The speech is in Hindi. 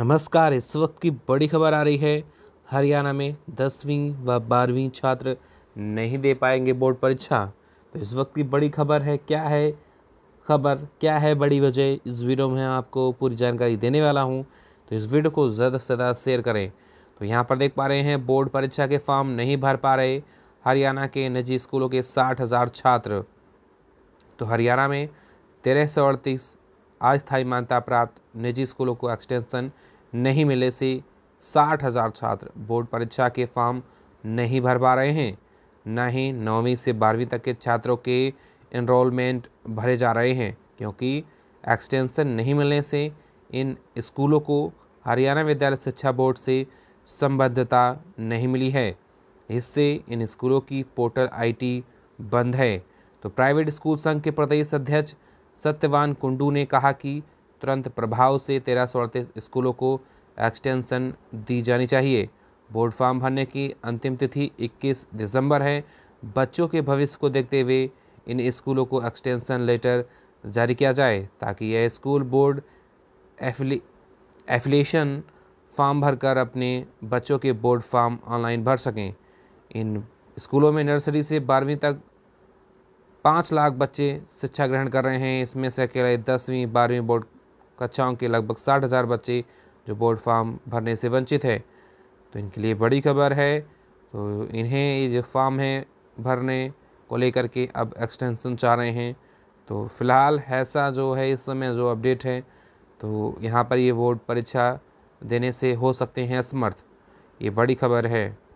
नमस्कार इस वक्त की बड़ी खबर आ रही है हरियाणा में दसवीं व बारहवीं छात्र नहीं दे पाएंगे बोर्ड परीक्षा तो इस वक्त की बड़ी खबर है क्या है खबर क्या है बड़ी वजह इस वीडियो में आपको पूरी जानकारी देने वाला हूं तो इस वीडियो को ज़्यादा से ज़्यादा शेयर करें तो यहाँ पर देख पा रहे हैं बोर्ड परीक्षा के फॉर्म नहीं भर पा रहे हरियाणा के निजी स्कूलों के साठ हज़ार छात्र तो हरियाणा में तेरह सौ अड़तीस अस्थायी मान्यता प्राप्त निजी स्कूलों को एक्सटेंशन नहीं मिले से साठ हज़ार छात्र बोर्ड परीक्षा के फॉर्म नहीं भर पा रहे हैं न ही नौवीं से बारहवीं तक के छात्रों के इनरोलमेंट भरे जा रहे हैं क्योंकि एक्सटेंशन नहीं मिलने से इन स्कूलों को हरियाणा विद्यालय शिक्षा बोर्ड से संबद्धता नहीं मिली है इससे इन स्कूलों की पोर्टल आईटी बंद है तो प्राइवेट स्कूल संघ के प्रदेश अध्यक्ष सत्यवान कुंडू ने कहा कि तुरंत प्रभाव से तेरह सौ अड़तीस स्कूलों को एक्सटेंशन दी जानी चाहिए बोर्ड फॉर्म भरने की अंतिम तिथि 21 दिसंबर है बच्चों के भविष्य को देखते हुए इन स्कूलों को एक्सटेंशन लेटर जारी किया जाए ताकि यह स्कूल बोर्ड एफिली एफिलेशन फॉर्म भरकर अपने बच्चों के बोर्ड फॉर्म ऑनलाइन भर सकें इन स्कूलों में नर्सरी से बारहवीं तक पाँच लाख बच्चे शिक्षा ग्रहण कर रहे हैं इसमें से अकेले दसवीं बारहवीं बोर्ड कक्षाओं के लगभग साठ हज़ार बच्चे जो बोर्ड फार्म भरने से वंचित है तो इनके लिए बड़ी खबर है तो इन्हें ये जो फार्म है भरने को लेकर के अब एक्सटेंसन चाह रहे हैं तो फ़िलहाल ऐसा जो है इस समय जो अपडेट है तो यहाँ पर ये बोर्ड परीक्षा देने से हो सकते हैं असमर्थ ये बड़ी खबर है